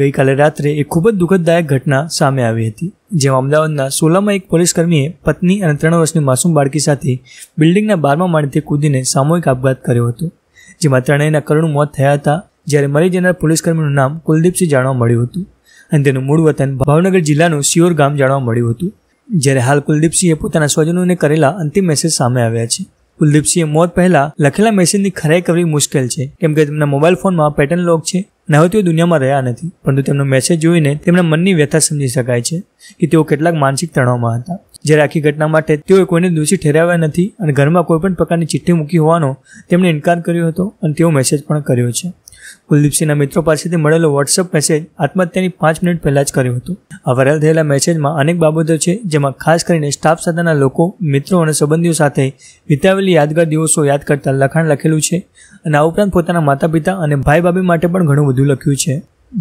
ગઈકાલે રાત્રે એક ખૂબ જ દુઃખદાયક ઘટના સામે આવી હતી જેમાં અમદાવાદના સોલામાં એક પોલીસકર્મીએ પત્ની અને ત્રણ વર્ષની માસૂમ બાળકી સાથે બિલ્ડિંગના બારમા માળેથી કૂદીને સામૂહિક આપઘાત કર્યો હતો જેમાં ત્રણેયના કરુણ મોત થયા હતા જ્યારે મરી જનાર પોલીસકર્મીનું નામ કુલદીપસિંહ જાણવા મળ્યું હતું અને તેનું મૂળ વતન ભાવનગર જિલ્લાનું સિયોર ગામ જાણવા મળ્યું હતું જ્યારે હાલ કુલદીપસિંહે પોતાના સ્વજનોને કરેલા અંતિમ મેસેજ સામે આવ્યા છે કુલદીપસિંહે મોત પહેલા લખેલા મેસેજની ખરાઈ કરવી મુશ્કેલ છે કેમ કે તેમના મોબાઈલ ફોનમાં પેટર્ન લોક છે ના હોય તેઓ દુનિયામાં રહ્યા નથી પરંતુ તેમનો મેસેજ જોઈને તેમના મનની વ્યથા સમજી શકાય છે કે તેઓ કેટલાક માનસિક તણાવમાં હતા જ્યારે આખી ઘટના માટે તેઓએ કોઈને દોષી ઠેરાવ્યા નથી અને ઘરમાં કોઈપણ પ્રકારની ચિઠ્ઠી મૂકી હોવાનો તેમણે ઇનકાર કર્યો હતો અને તેઓ મેસેજ પણ કર્યો છે કુલદીપસિંહના મિત્રો પાસેથી મળેલો વોટ્સઅપ મેસેજ આત્મહત્યાની પાંચ મિનિટ પહેલાં જ કર્યો હતો આ વાયરલ થયેલા મેસેજમાં અનેક બાબતો છે જેમાં ખાસ કરીને સ્ટાફ સાથેના લોકો મિત્રો અને સંબંધીઓ સાથે વિતાવેલી યાદગાર દિવસો યાદ કરતા લખાણ લખેલું છે અને આ ઉપરાંત પોતાના માતા પિતા અને ભાઈ ભાભી માટે પણ ઘણું બધું લખ્યું છે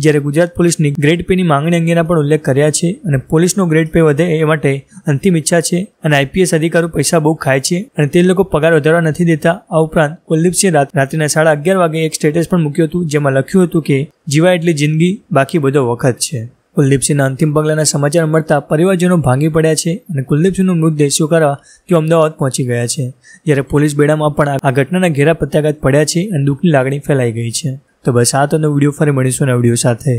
જ્યારે ગુજરાત પોલીસની ગ્રેડ પેની માંગણી અંગેના પણ ઉલ્લેખ કર્યા છે અને પોલીસનો ગ્રેડ પે વધે એ માટે અંતિમ ઈચ્છા છે અને આઈપીએસ અધિકારો પૈસા બહુ ખાય છે અને તે લોકો પગાર વધારવા નથી દેતા આ ઉપરાંત કુલદીપસિંહ રાત્રિના સાડા અગિયાર વાગે એક સ્ટેટસ પણ મૂક્યું હતું જેમાં લખ્યું હતું કે જીવા એટલી જિંદગી બાકી બધો વખત છે કુલદીપસિંહના અંતિમ પગલાના સમાચાર મળતા પરિવારજનો ભાંગી પડ્યા છે અને કુલદીપસિંહનો મૃતદેહ સ્વીકારવા તેઓ અમદાવાદ પહોંચી ગયા છે જ્યારે પોલીસ બેડામાં પણ આ ઘટનાના ઘેરા પ્રત્યાઘાત પડ્યા છે અને દુઃખની લાગણી ફેલાઈ ગઈ છે તો બસ આ તો વિડીયો ફરી મળીશું ને વિડીયો સાથે